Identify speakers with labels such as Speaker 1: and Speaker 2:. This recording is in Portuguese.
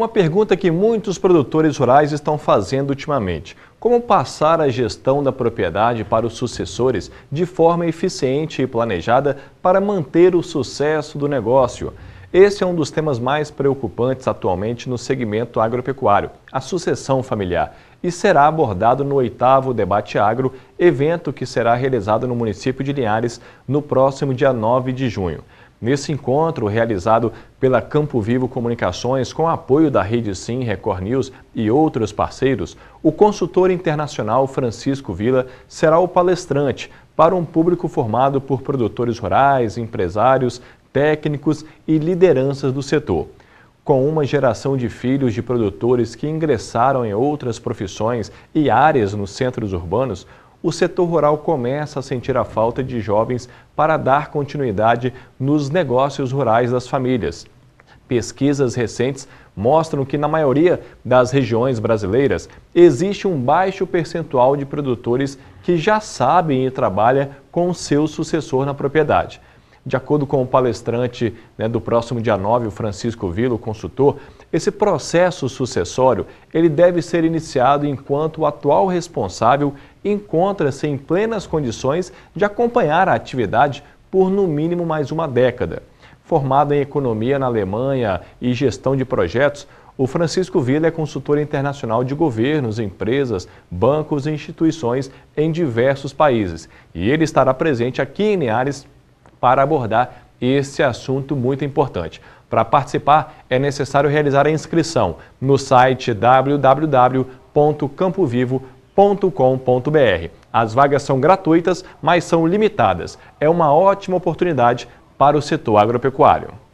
Speaker 1: Uma pergunta que muitos produtores rurais estão fazendo ultimamente: como passar a gestão da propriedade para os sucessores de forma eficiente e planejada para manter o sucesso do negócio? Esse é um dos temas mais preocupantes atualmente no segmento agropecuário, a sucessão familiar, e será abordado no oitavo Debate Agro, evento que será realizado no município de Linhares no próximo dia 9 de junho. Nesse encontro, realizado pela Campo Vivo Comunicações, com apoio da Rede Sim, Record News e outros parceiros, o consultor internacional Francisco Vila será o palestrante para um público formado por produtores rurais, empresários, técnicos e lideranças do setor. Com uma geração de filhos de produtores que ingressaram em outras profissões e áreas nos centros urbanos, o setor rural começa a sentir a falta de jovens para dar continuidade nos negócios rurais das famílias. Pesquisas recentes mostram que, na maioria das regiões brasileiras, existe um baixo percentual de produtores que já sabem e trabalham com seu sucessor na propriedade. De acordo com o palestrante né, do próximo dia 9, o Francisco o consultor, esse processo sucessório ele deve ser iniciado enquanto o atual responsável encontra-se em plenas condições de acompanhar a atividade por no mínimo mais uma década. Formado em economia na Alemanha e gestão de projetos, o Francisco Vila é consultor internacional de governos, empresas, bancos e instituições em diversos países. E ele estará presente aqui em Neares para abordar esse assunto muito importante. Para participar, é necessário realizar a inscrição no site www.campovivo.com.br. As vagas são gratuitas, mas são limitadas. É uma ótima oportunidade para o setor agropecuário.